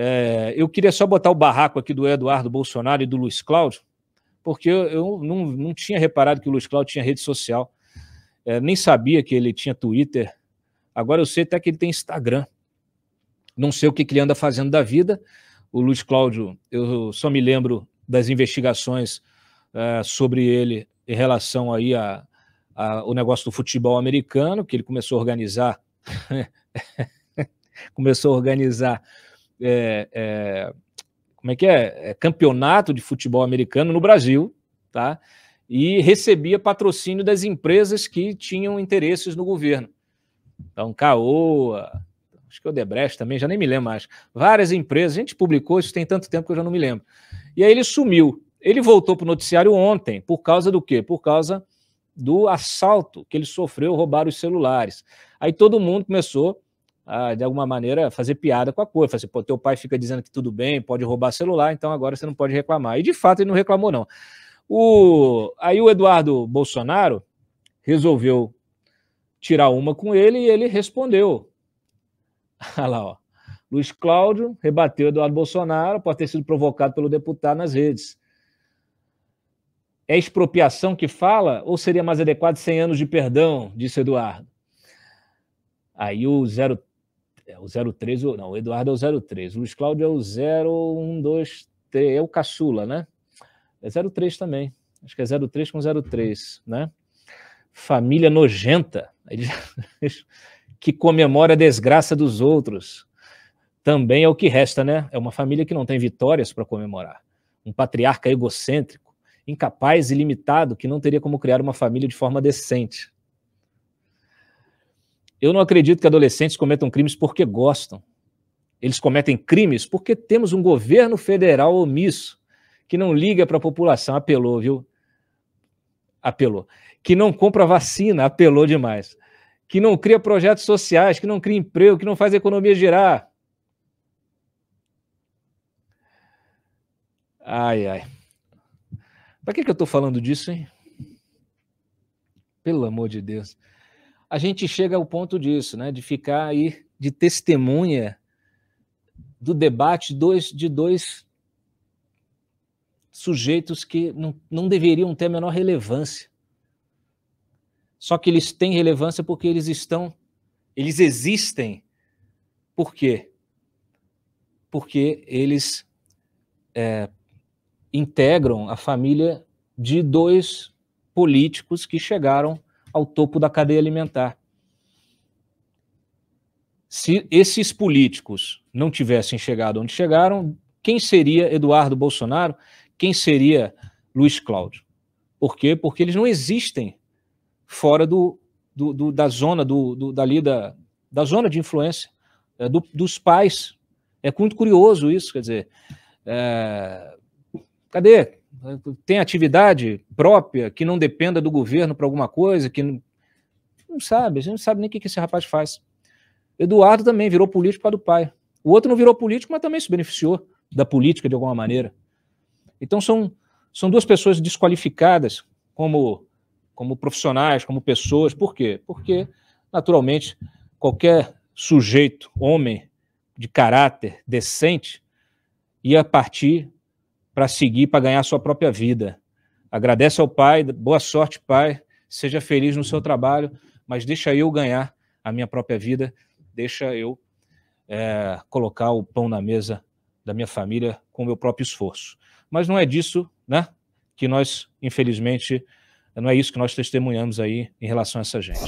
É, eu queria só botar o barraco aqui do Eduardo Bolsonaro e do Luiz Cláudio, porque eu, eu não, não tinha reparado que o Luiz Cláudio tinha rede social, é, nem sabia que ele tinha Twitter. Agora eu sei até que ele tem Instagram. Não sei o que, que ele anda fazendo da vida. O Luiz Cláudio, eu só me lembro das investigações é, sobre ele em relação aí a, a, o negócio do futebol americano, que ele começou a organizar, começou a organizar é, é, como é que é? é? campeonato de futebol americano no Brasil, tá? E recebia patrocínio das empresas que tinham interesses no governo. Então, Caoa, acho que é o Debrecht também, já nem me lembro mais. Várias empresas, a gente publicou isso tem tanto tempo que eu já não me lembro. E aí ele sumiu. Ele voltou para o noticiário ontem, por causa do quê? Por causa do assalto que ele sofreu, roubar os celulares. Aí todo mundo começou ah, de alguma maneira, fazer piada com a coisa. Fazer, pô, teu pai fica dizendo que tudo bem, pode roubar celular, então agora você não pode reclamar. E de fato ele não reclamou, não. O... Aí o Eduardo Bolsonaro resolveu tirar uma com ele e ele respondeu. Olha lá, ó. Luiz Cláudio rebateu Eduardo Bolsonaro pode ter sido provocado pelo deputado nas redes. É expropriação que fala ou seria mais adequado 100 anos de perdão? Disse Eduardo. Aí o 03 é, o 03, não, o Eduardo é o 03. O Luiz Cláudio é o 0123, é o caçula, né? É 03 também. Acho que é 03 com 03, né? Família nojenta, que comemora a desgraça dos outros. Também é o que resta, né? É uma família que não tem vitórias para comemorar. Um patriarca egocêntrico, incapaz e limitado, que não teria como criar uma família de forma decente. Eu não acredito que adolescentes cometam crimes porque gostam. Eles cometem crimes porque temos um governo federal omisso, que não liga para a população. Apelou, viu? Apelou. Que não compra vacina, apelou demais. Que não cria projetos sociais, que não cria emprego, que não faz a economia girar. Ai, ai. Para que, que eu estou falando disso, hein? Pelo amor de Deus a gente chega ao ponto disso, né, de ficar aí de testemunha do debate dois, de dois sujeitos que não, não deveriam ter a menor relevância. Só que eles têm relevância porque eles estão, eles existem. Por quê? Porque eles é, integram a família de dois políticos que chegaram ao topo da cadeia alimentar. Se esses políticos não tivessem chegado onde chegaram, quem seria Eduardo Bolsonaro? Quem seria Luiz Cláudio? Por quê? Porque eles não existem fora do, do, do da zona do, do, dali da, da zona de influência é, do, dos pais. É muito curioso isso, quer dizer, é, cadê? Tem atividade própria que não dependa do governo para alguma coisa, que não, não sabe, a gente não sabe nem o que esse rapaz faz. Eduardo também virou político para do pai. O outro não virou político, mas também se beneficiou da política de alguma maneira. Então são, são duas pessoas desqualificadas como, como profissionais, como pessoas. Por quê? Porque, naturalmente, qualquer sujeito, homem de caráter decente, ia partir para seguir, para ganhar a sua própria vida. Agradece ao Pai, boa sorte, Pai, seja feliz no seu trabalho, mas deixa eu ganhar a minha própria vida, deixa eu é, colocar o pão na mesa da minha família com o meu próprio esforço. Mas não é disso, né? Que nós, infelizmente, não é isso que nós testemunhamos aí em relação a essa gente.